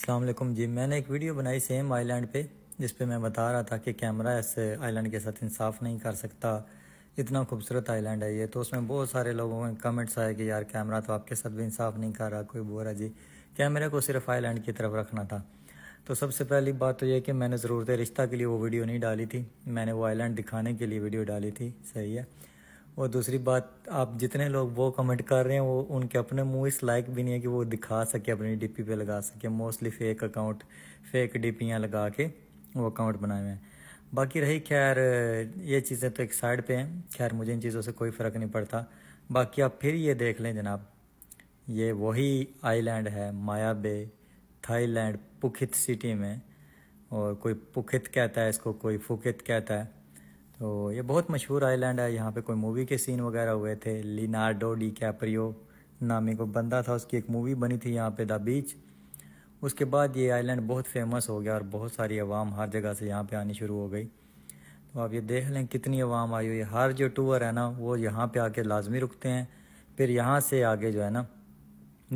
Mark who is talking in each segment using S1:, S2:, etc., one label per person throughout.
S1: अल्लाम जी मैंने एक वीडियो बनाई सेम आइलैंड पे जिस पे मैं बता रहा था कि कैमरा इस आइलैंड के साथ इंसाफ नहीं कर सकता इतना खूबसूरत आइलैंड है ये तो उसमें बहुत सारे लोगों के कमेंट्स आए कि यार कैमरा तो आपके साथ भी इंसाफ नहीं कर रहा कोई बोरा रहा जी कैमरे को सिर्फ आइलैंड की तरफ रखना था तो सबसे पहली बात तो यह कि मैंने ज़रूरत रिश्ता के लिए वो वीडियो नहीं डाली थी मैंने वो आइलैंड दिखाने के लिए वीडियो डाली थी सही है और दूसरी बात आप जितने लोग वो कमेंट कर रहे हैं वो उनके अपने मुंह इस लाइक भी नहीं है कि वो दिखा सके अपनी डीपी पे लगा सके मोस्टली फेक अकाउंट फेक डीपियाँ लगा के वो अकाउंट बनाए हुए हैं बाकी रही खैर ये चीज़ें तो एक साइड पे हैं खैर मुझे इन चीज़ों से कोई फ़र्क नहीं पड़ता बाकी आप फिर ये देख लें जनाब ये वही आईलैंड है माया बे थाईलैंड पुखित सिटी में और कोई पुखित कहता है इसको कोई फुकित कहता है तो ये बहुत मशहूर आइलैंड है यहाँ पे कोई मूवी के सीन वगैरह हुए थे लिनार्डो डी कैप्रियो नामी को बंदा था उसकी एक मूवी बनी थी यहाँ पे द बीच उसके बाद ये आइलैंड बहुत फेमस हो गया और बहुत सारी आवाम हर जगह से यहाँ पे आनी शुरू हो गई तो आप ये देख लें कितनी आवाम आई हुई है हर जो टूर है ना वो यहाँ पर आके लाजमी रुकते हैं फिर यहाँ से आगे जो है ना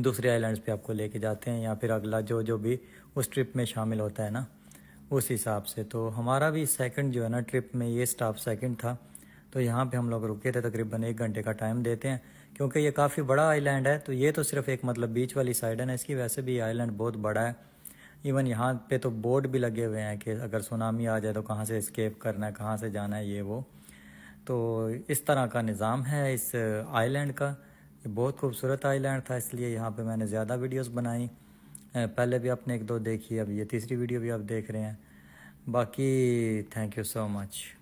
S1: दूसरे आइलैंड्स पे आपको लेके जाते हैं या फिर अगला जो जो भी उस ट्रिप में शामिल होता है ना उस हिसाब से तो हमारा भी सेकंड जो है ना ट्रिप में ये स्टाफ सेकंड था तो यहाँ पे हम लोग रुके थे तकरीबन एक घंटे का टाइम देते हैं क्योंकि ये काफ़ी बड़ा आइलैंड है तो ये तो सिर्फ एक मतलब बीच वाली साइड है ना इसकी वैसे भी आइलैंड बहुत बड़ा है इवन यहाँ पे तो बोर्ड भी लगे हुए हैं कि अगर सुनामी आ जाए तो कहाँ से इस्केप करना है कहाँ से जाना है ये वो तो इस तरह का निज़ाम है इस आईलैंड का बहुत खूबसूरत आइलैंड था इसलिए यहाँ पे मैंने ज़्यादा वीडियोस बनाई पहले भी आपने एक दो देखी अब ये तीसरी वीडियो भी आप देख रहे हैं बाकी थैंक यू सो मच